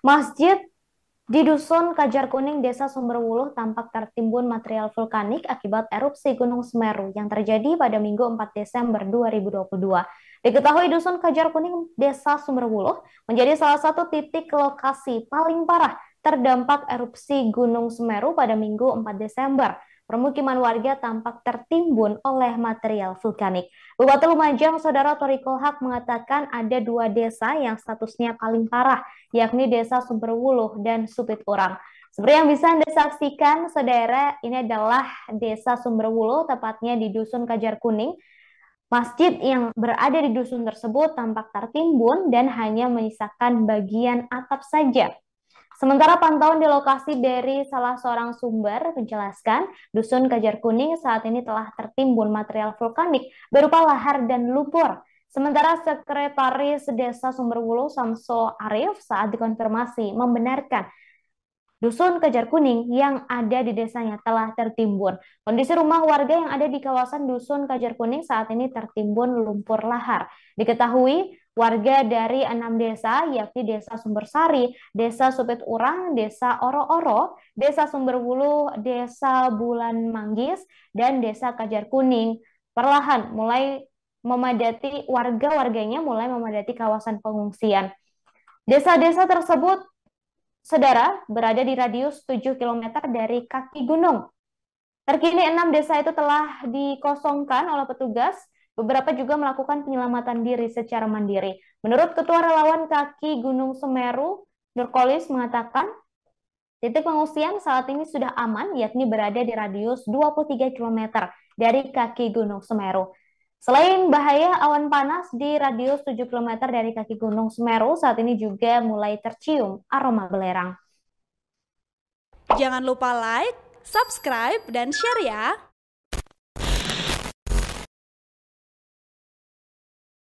Masjid di Dusun Kajar Kuning, Desa Sumberwuluh tampak tertimbun material vulkanik akibat erupsi Gunung Semeru yang terjadi pada Minggu 4 Desember 2022. Diketahui Dusun Kajar Kuning, Desa Sumberwuluh menjadi salah satu titik lokasi paling parah terdampak erupsi Gunung Semeru pada Minggu 4 Desember. Permukiman warga tampak tertimbun oleh material vulkanik. Bupati Lumajang, Saudara Toriko Hak, mengatakan ada dua desa yang statusnya paling parah, yakni Desa Sumberwuluh dan Supit Urang. Seperti yang bisa Anda saksikan, Saudara, ini adalah Desa Sumberwuluh, tepatnya di Dusun Kajar Kuning, Masjid yang berada di dusun tersebut tampak tertimbun dan hanya menyisakan bagian atap saja. Sementara pantauan di lokasi dari salah seorang sumber menjelaskan, Dusun Kajar Kuning saat ini telah tertimbun material vulkanik berupa lahar dan lumpur. Sementara Sekretaris Desa Sumberwulu Samso Arif saat dikonfirmasi membenarkan Dusun Kajar Kuning yang ada di desanya telah tertimbun. Kondisi rumah warga yang ada di kawasan Dusun Kajar Kuning saat ini tertimbun lumpur lahar. Diketahui warga dari enam desa, yakni Desa Sumber Sari, Desa Supit Urang, Desa Oro-Oro, Desa Sumberwulu, Desa Bulan Manggis, dan Desa Kajar Kuning. Perlahan mulai memadati warga-warganya mulai memadati kawasan pengungsian. Desa-desa tersebut, saudara, berada di radius 7 km dari kaki gunung. Terkini enam desa itu telah dikosongkan oleh petugas Beberapa juga melakukan penyelamatan diri secara mandiri. Menurut Ketua Relawan Kaki Gunung Semeru, Nurkolis mengatakan, titik pengungsian saat ini sudah aman, yakni berada di radius 23 km dari kaki Gunung Semeru. Selain bahaya awan panas di radius 7 km dari kaki Gunung Semeru, saat ini juga mulai tercium aroma belerang. Jangan lupa like, subscribe, dan share ya!